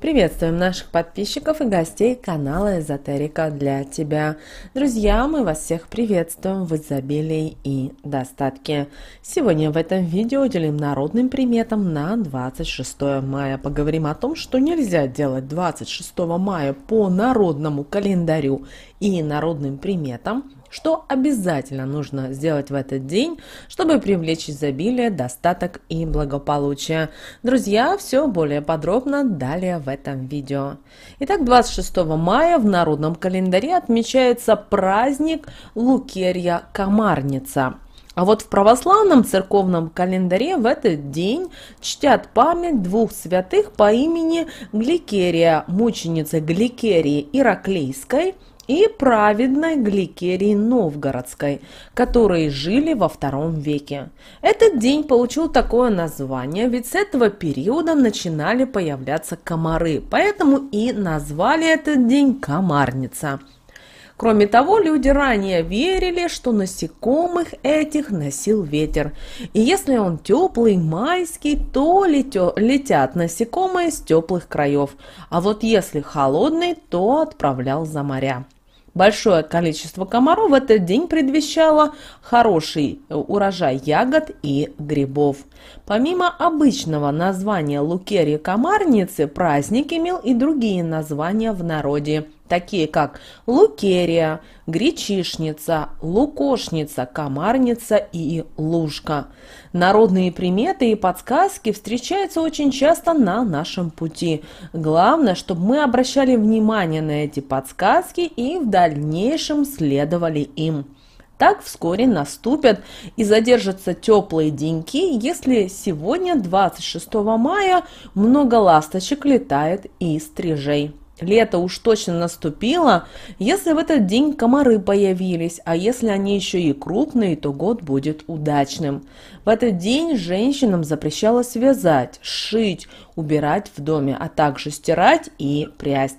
Приветствуем наших подписчиков и гостей канала Эзотерика для тебя. Друзья, мы вас всех приветствуем в изобилии и достатке. Сегодня в этом видео уделим народным приметам на 26 мая. Поговорим о том, что нельзя делать 26 мая по народному календарю и народным приметам – что обязательно нужно сделать в этот день, чтобы привлечь изобилие, достаток и благополучие? Друзья, все более подробно далее в этом видео. Итак, 26 мая в народном календаре отмечается праздник Лукерья Комарница. А вот в православном церковном календаре в этот день чтят память двух святых по имени Гликерия, мученицы Гликерии Ираклейской – и праведной Гликерии Новгородской, которые жили во втором веке. Этот день получил такое название, ведь с этого периода начинали появляться комары, поэтому и назвали этот день «Комарница». Кроме того, люди ранее верили, что насекомых этих носил ветер. И если он теплый, майский, то летё, летят насекомые с теплых краев. А вот если холодный, то отправлял за моря. Большое количество комаров в этот день предвещало хороший э, урожай ягод и грибов. Помимо обычного названия лукерья комарницы, праздник имел и другие названия в народе такие как лукерия, гречишница, лукошница, комарница и лужка. Народные приметы и подсказки встречаются очень часто на нашем пути. Главное, чтобы мы обращали внимание на эти подсказки и в дальнейшем следовали им. Так вскоре наступят и задержатся теплые деньки, если сегодня, 26 мая, много ласточек летает и стрижей. Лето уж точно наступило, если в этот день комары появились, а если они еще и крупные, то год будет удачным. В этот день женщинам запрещалось вязать, шить, убирать в доме, а также стирать и прясть.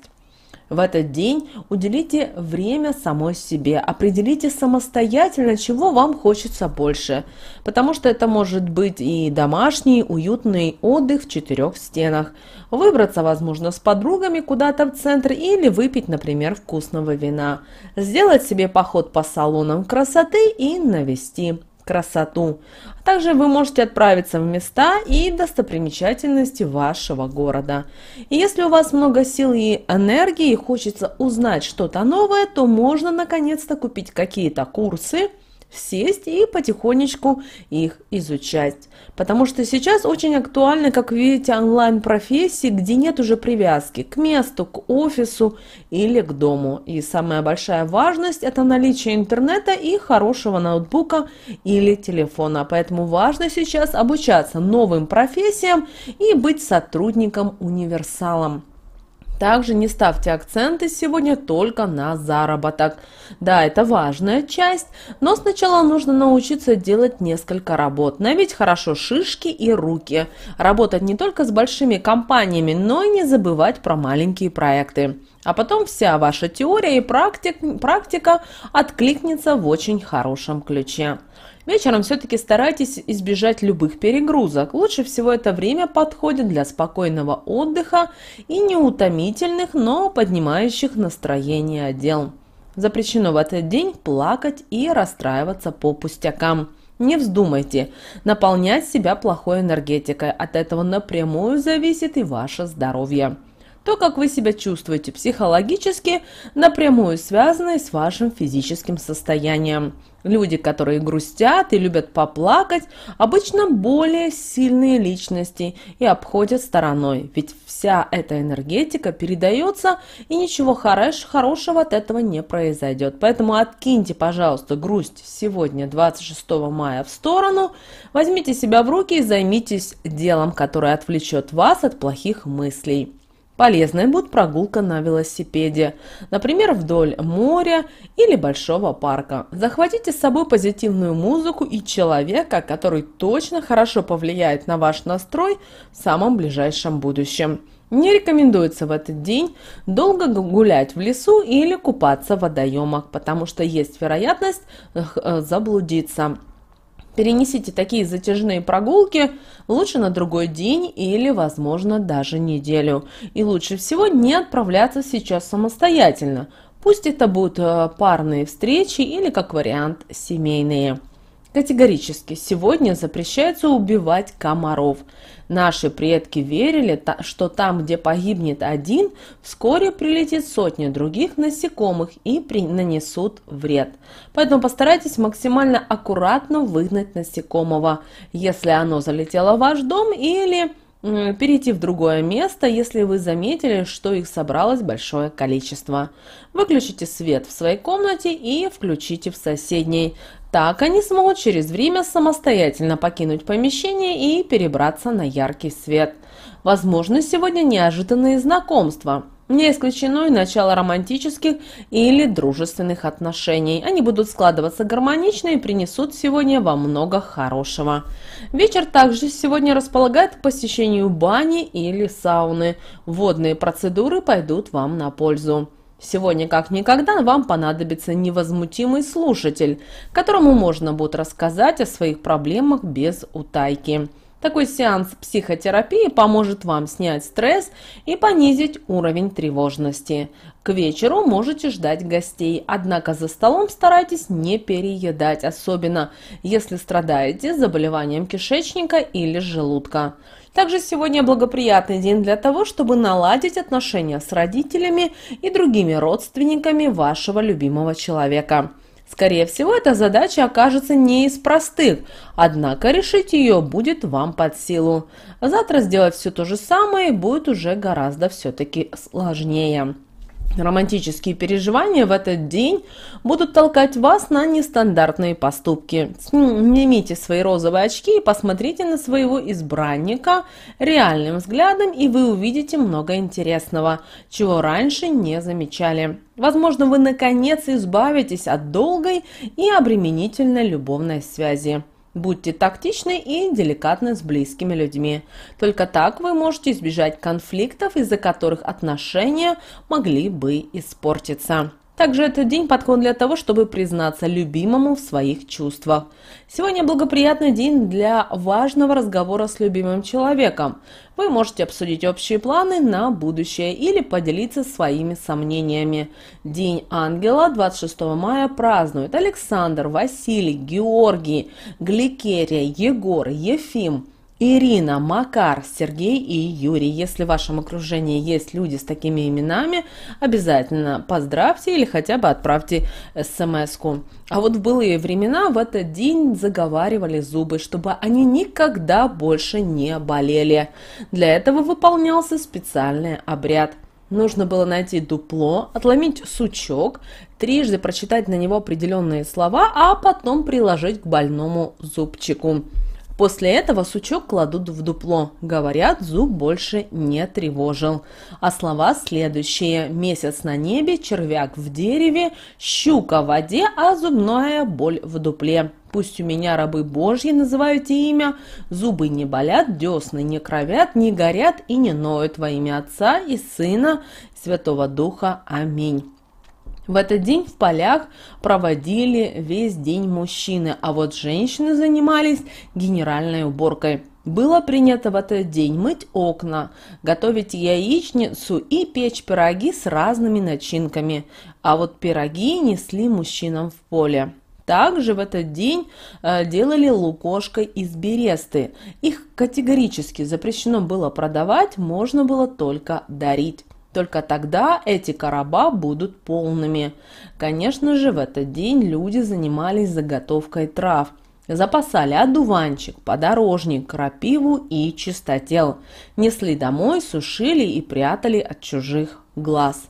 В этот день уделите время самой себе, определите самостоятельно, чего вам хочется больше, потому что это может быть и домашний, уютный отдых в четырех стенах, выбраться, возможно, с подругами куда-то в центр или выпить, например, вкусного вина, сделать себе поход по салонам красоты и навести красоту. А также вы можете отправиться в места и достопримечательности вашего города. И если у вас много сил и энергии и хочется узнать что-то новое, то можно наконец-то купить какие-то курсы – сесть и потихонечку их изучать. Потому что сейчас очень актуальны, как видите, онлайн-профессии, где нет уже привязки к месту, к офису или к дому. И самая большая важность – это наличие интернета и хорошего ноутбука или телефона. Поэтому важно сейчас обучаться новым профессиям и быть сотрудником-универсалом. Также не ставьте акценты сегодня только на заработок. Да, это важная часть, но сначала нужно научиться делать несколько работ, набить хорошо шишки и руки, работать не только с большими компаниями, но и не забывать про маленькие проекты. А потом вся ваша теория и практик, практика откликнется в очень хорошем ключе. Вечером все-таки старайтесь избежать любых перегрузок. Лучше всего это время подходит для спокойного отдыха и неутомительных, но поднимающих настроение дел. Запрещено в этот день плакать и расстраиваться по пустякам. Не вздумайте наполнять себя плохой энергетикой. От этого напрямую зависит и ваше здоровье. То, как вы себя чувствуете психологически, напрямую связано с вашим физическим состоянием. Люди, которые грустят и любят поплакать, обычно более сильные личности и обходят стороной, ведь вся эта энергетика передается и ничего хорош хорошего от этого не произойдет. Поэтому откиньте, пожалуйста, грусть сегодня, 26 мая, в сторону, возьмите себя в руки и займитесь делом, которое отвлечет вас от плохих мыслей. Полезной будет прогулка на велосипеде, например, вдоль моря или большого парка. Захватите с собой позитивную музыку и человека, который точно хорошо повлияет на ваш настрой в самом ближайшем будущем. Не рекомендуется в этот день долго гулять в лесу или купаться в водоемах, потому что есть вероятность э, заблудиться. Перенесите такие затяжные прогулки лучше на другой день или, возможно, даже неделю. И лучше всего не отправляться сейчас самостоятельно. Пусть это будут э, парные встречи или, как вариант, семейные. Категорически сегодня запрещается убивать комаров. Наши предки верили, что там, где погибнет один, вскоре прилетит сотня других насекомых и нанесут вред. Поэтому постарайтесь максимально аккуратно выгнать насекомого, если оно залетело в ваш дом или перейти в другое место, если вы заметили, что их собралось большое количество. Выключите свет в своей комнате и включите в соседней. Так они смогут через время самостоятельно покинуть помещение и перебраться на яркий свет. Возможно, сегодня неожиданные знакомства. Не исключено и начало романтических или дружественных отношений. Они будут складываться гармонично и принесут сегодня во много хорошего. Вечер также сегодня располагает к посещению бани или сауны. Водные процедуры пойдут вам на пользу. Сегодня как никогда вам понадобится невозмутимый слушатель, которому можно будет рассказать о своих проблемах без утайки. Такой сеанс психотерапии поможет вам снять стресс и понизить уровень тревожности. К вечеру можете ждать гостей, однако за столом старайтесь не переедать, особенно если страдаете заболеванием кишечника или желудка. Также сегодня благоприятный день для того, чтобы наладить отношения с родителями и другими родственниками вашего любимого человека. Скорее всего, эта задача окажется не из простых, однако решить ее будет вам под силу. Завтра сделать все то же самое будет уже гораздо все-таки сложнее. Романтические переживания в этот день будут толкать вас на нестандартные поступки. Снимите свои розовые очки и посмотрите на своего избранника реальным взглядом, и вы увидите много интересного, чего раньше не замечали. Возможно, вы наконец избавитесь от долгой и обременительной любовной связи. Будьте тактичны и деликатны с близкими людьми. Только так вы можете избежать конфликтов, из-за которых отношения могли бы испортиться. Также этот день подходит для того, чтобы признаться любимому в своих чувствах. Сегодня благоприятный день для важного разговора с любимым человеком. Вы можете обсудить общие планы на будущее или поделиться своими сомнениями. День ангела 26 мая празднуют Александр, Василий, Георгий, Гликерия, Егор, Ефим – Ирина, Макар, Сергей и Юрий. Если в вашем окружении есть люди с такими именами, обязательно поздравьте или хотя бы отправьте смс-ку. А вот в былые времена в этот день заговаривали зубы, чтобы они никогда больше не болели. Для этого выполнялся специальный обряд – Нужно было найти дупло, отломить сучок, трижды прочитать на него определенные слова, а потом приложить к больному зубчику. После этого сучок кладут в дупло. Говорят, зуб больше не тревожил. А слова следующие. Месяц на небе, червяк в дереве, щука в воде, а зубная боль в дупле. Пусть у меня рабы божьи называют имя, зубы не болят, десны не кровят, не горят и не ноют во имя Отца и Сына, Святого Духа. Аминь. В этот день в полях проводили весь день мужчины, а вот женщины занимались генеральной уборкой. Было принято в этот день мыть окна, готовить яичницу и печь пироги с разными начинками, а вот пироги несли мужчинам в поле. Также в этот день э, делали лукошко из бересты. Их категорически запрещено было продавать, можно было только дарить. Только тогда эти короба будут полными. Конечно же, в этот день люди занимались заготовкой трав. Запасали одуванчик, подорожник, крапиву и чистотел. Несли домой, сушили и прятали от чужих глаз.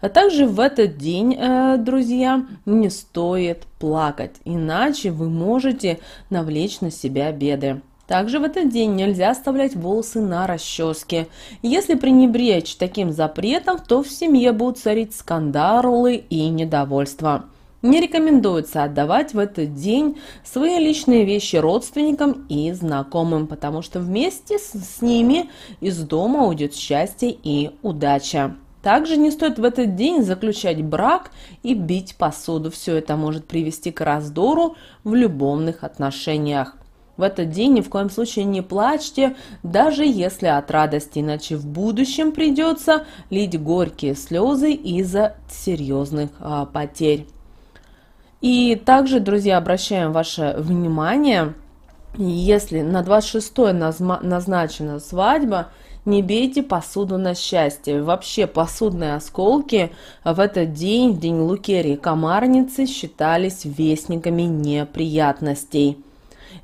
А также в этот день, э, друзья, не стоит плакать, иначе вы можете навлечь на себя беды. Также в этот день нельзя оставлять волосы на расческе. Если пренебречь таким запретом, то в семье будут царить скандалы и недовольство. Не рекомендуется отдавать в этот день свои личные вещи родственникам и знакомым, потому что вместе с ними из дома уйдет счастье и удача. Также не стоит в этот день заключать брак и бить посуду. Все это может привести к раздору в любовных отношениях. В этот день ни в коем случае не плачьте, даже если от радости, иначе в будущем придется лить горькие слезы из-за серьезных а, потерь. И также, друзья, обращаем ваше внимание, если на 26 назначена свадьба, не бейте посуду на счастье. Вообще посудные осколки в этот день, день Лукерии Комарницы, считались вестниками неприятностей.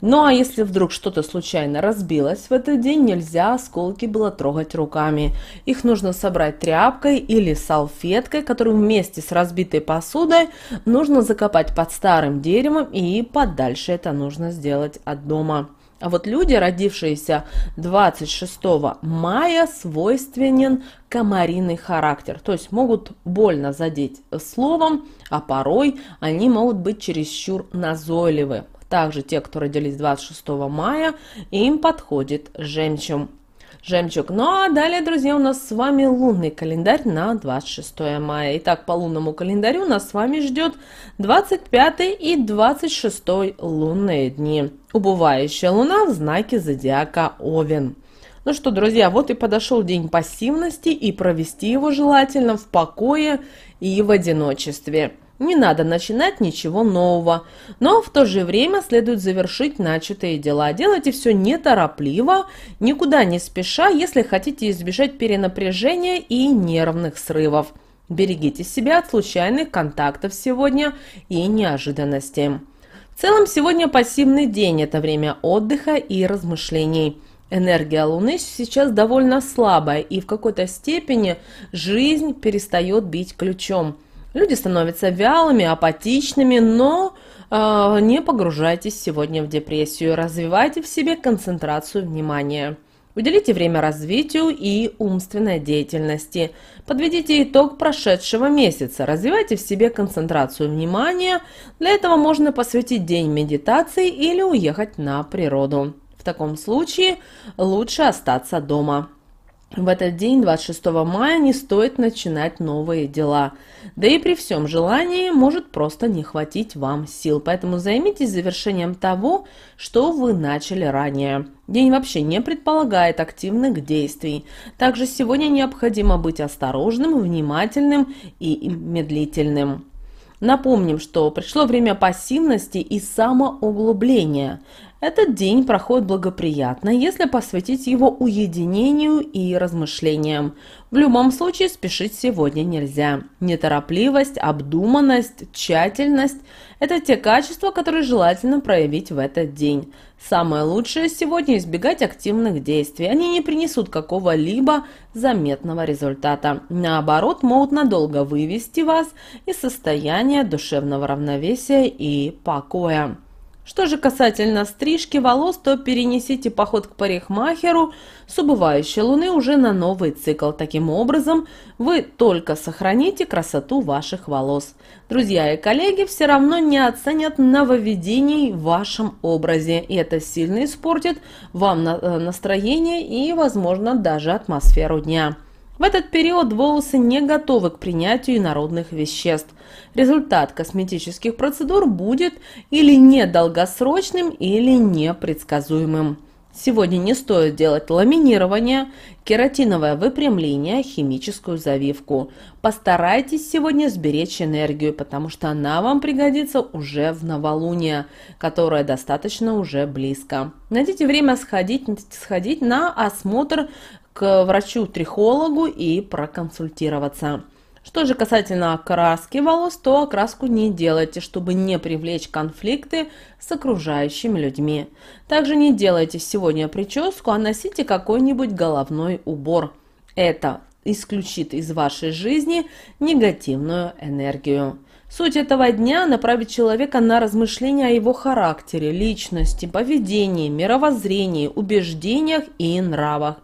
Ну а если вдруг что-то случайно разбилось, в этот день нельзя осколки было трогать руками. Их нужно собрать тряпкой или салфеткой, которую вместе с разбитой посудой нужно закопать под старым деревом и подальше это нужно сделать от дома. А вот люди, родившиеся 26 мая, свойственен комариный характер, то есть могут больно задеть словом, а порой они могут быть чересчур назойливы. Также те, кто родились 26 мая, им подходит жемчуг. Жемчуг. Ну а далее, друзья, у нас с вами лунный календарь на 26 мая. Итак, по лунному календарю нас с вами ждет 25 и 26 лунные дни. Убывающая луна в знаке зодиака Овен. Ну что, друзья, вот и подошел день пассивности, и провести его желательно в покое и в одиночестве. Не надо начинать ничего нового, но в то же время следует завершить начатые дела. Делайте все неторопливо, никуда не спеша, если хотите избежать перенапряжения и нервных срывов. Берегите себя от случайных контактов сегодня и неожиданностей. В целом сегодня пассивный день – это время отдыха и размышлений. Энергия Луны сейчас довольно слабая, и в какой-то степени жизнь перестает бить ключом – Люди становятся вялыми, апатичными, но э, не погружайтесь сегодня в депрессию. Развивайте в себе концентрацию внимания. Уделите время развитию и умственной деятельности. Подведите итог прошедшего месяца. Развивайте в себе концентрацию внимания. Для этого можно посвятить день медитации или уехать на природу. В таком случае лучше остаться дома. В этот день, 26 мая, не стоит начинать новые дела. Да и при всем желании может просто не хватить вам сил. Поэтому займитесь завершением того, что вы начали ранее. День вообще не предполагает активных действий. Также сегодня необходимо быть осторожным, внимательным и медлительным. Напомним, что пришло время пассивности и самоуглубления. Этот день проходит благоприятно, если посвятить его уединению и размышлениям. В любом случае спешить сегодня нельзя. Неторопливость, обдуманность, тщательность – это те качества, которые желательно проявить в этот день. Самое лучшее сегодня избегать активных действий. Они не принесут какого-либо заметного результата. Наоборот, могут надолго вывести вас из состояния душевного равновесия и покоя. Что же касательно стрижки волос, то перенесите поход к парикмахеру с убывающей луны уже на новый цикл. Таким образом, вы только сохраните красоту ваших волос. Друзья и коллеги все равно не оценят нововведений в вашем образе, и это сильно испортит вам э, настроение и, возможно, даже атмосферу дня. В этот период волосы не готовы к принятию инородных веществ. Результат косметических процедур будет или недолгосрочным, или непредсказуемым. Сегодня не стоит делать ламинирование, кератиновое выпрямление, химическую завивку. Постарайтесь сегодня сберечь энергию, потому что она вам пригодится уже в новолуние, которое достаточно уже близко. Найдите время сходить, сходить на осмотр к врачу-трихологу и проконсультироваться. Что же касательно окраски волос, то окраску не делайте, чтобы не привлечь конфликты с окружающими людьми. Также не делайте сегодня прическу, а носите какой-нибудь головной убор. Это исключит из вашей жизни негативную энергию. Суть этого дня – направить человека на размышления о его характере, личности, поведении, мировоззрении, убеждениях и нравах.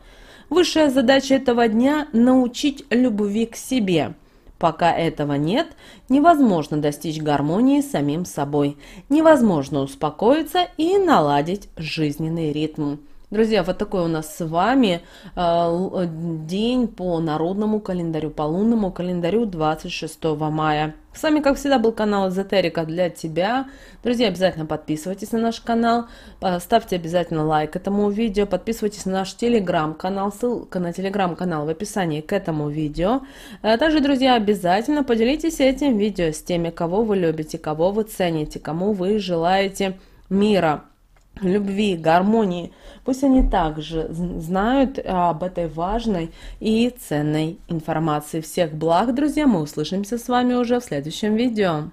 Высшая задача этого дня – научить любви к себе. Пока этого нет, невозможно достичь гармонии с самим собой, невозможно успокоиться и наладить жизненный ритм. Друзья, вот такой у нас с вами э, э, день по народному календарю, по лунному календарю 26 мая. С вами, как всегда, был канал Эзотерика для тебя. Друзья, обязательно подписывайтесь на наш канал, а, ставьте обязательно лайк этому видео, подписывайтесь на наш телеграм-канал, ссылка на телеграм-канал в описании к этому видео. А также, друзья, обязательно поделитесь этим видео с теми, кого вы любите, кого вы цените, кому вы желаете мира любви, гармонии. Пусть они также знают об этой важной и ценной информации. Всех благ, друзья, мы услышимся с вами уже в следующем видео.